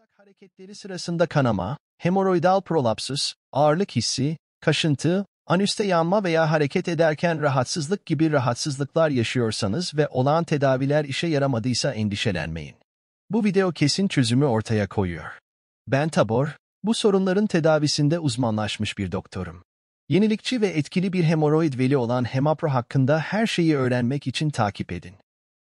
bağırsak hareketleri sırasında kanama, hemoroidal prolapsus, ağırlık hissi, kaşıntı, anüste yanma veya hareket ederken rahatsızlık gibi rahatsızlıklar yaşıyorsanız ve olağan tedaviler işe yaramadıysa endişelenmeyin. Bu video kesin çözümü ortaya koyuyor. Ben Tabor, bu sorunların tedavisinde uzmanlaşmış bir doktorum. Yenilikçi ve etkili bir hemoroid veli olan Hemapro hakkında her şeyi öğrenmek için takip edin.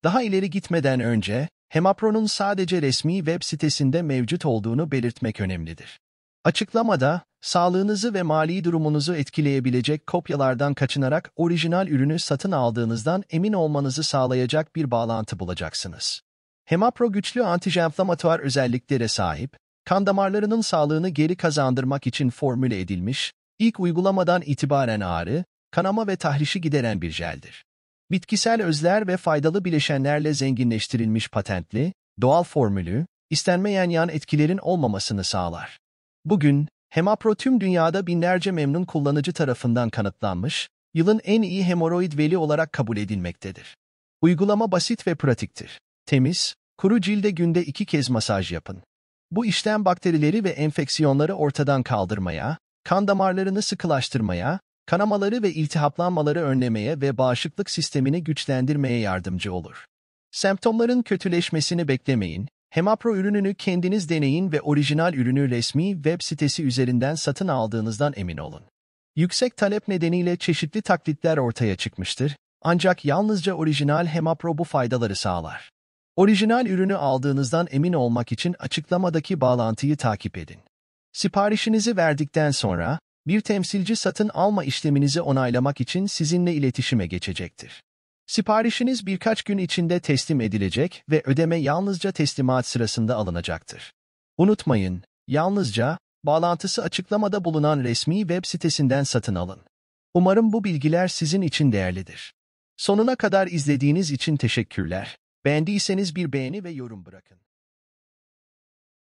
Daha ileri gitmeden önce, Hemapron'un sadece resmi web sitesinde mevcut olduğunu belirtmek önemlidir. Açıklamada, sağlığınızı ve mali durumunuzu etkileyebilecek kopyalardan kaçınarak orijinal ürünü satın aldığınızdan emin olmanızı sağlayacak bir bağlantı bulacaksınız. Hemapro güçlü antijenflamatuar özelliklere sahip, kan damarlarının sağlığını geri kazandırmak için formüle edilmiş, ilk uygulamadan itibaren ağrı, kanama ve tahrişi gideren bir jeldir. Bitkisel özler ve faydalı bileşenlerle zenginleştirilmiş patentli, doğal formülü, istenmeyen yan etkilerin olmamasını sağlar. Bugün, Hemapro tüm dünyada binlerce memnun kullanıcı tarafından kanıtlanmış, yılın en iyi hemoroid veli olarak kabul edilmektedir. Uygulama basit ve pratiktir. Temiz, kuru cilde günde iki kez masaj yapın. Bu işlem bakterileri ve enfeksiyonları ortadan kaldırmaya, kan damarlarını sıkılaştırmaya, kanamaları ve iltihaplanmaları önlemeye ve bağışıklık sistemini güçlendirmeye yardımcı olur. Semptomların kötüleşmesini beklemeyin, Hemapro ürününü kendiniz deneyin ve orijinal ürünü resmi web sitesi üzerinden satın aldığınızdan emin olun. Yüksek talep nedeniyle çeşitli taklitler ortaya çıkmıştır, ancak yalnızca orijinal Hemapro bu faydaları sağlar. Orijinal ürünü aldığınızdan emin olmak için açıklamadaki bağlantıyı takip edin. Siparişinizi verdikten sonra, bir temsilci satın alma işleminizi onaylamak için sizinle iletişime geçecektir. Siparişiniz birkaç gün içinde teslim edilecek ve ödeme yalnızca teslimat sırasında alınacaktır. Unutmayın, yalnızca bağlantısı açıklamada bulunan resmi web sitesinden satın alın. Umarım bu bilgiler sizin için değerlidir. Sonuna kadar izlediğiniz için teşekkürler. Beğendiyseniz bir beğeni ve yorum bırakın.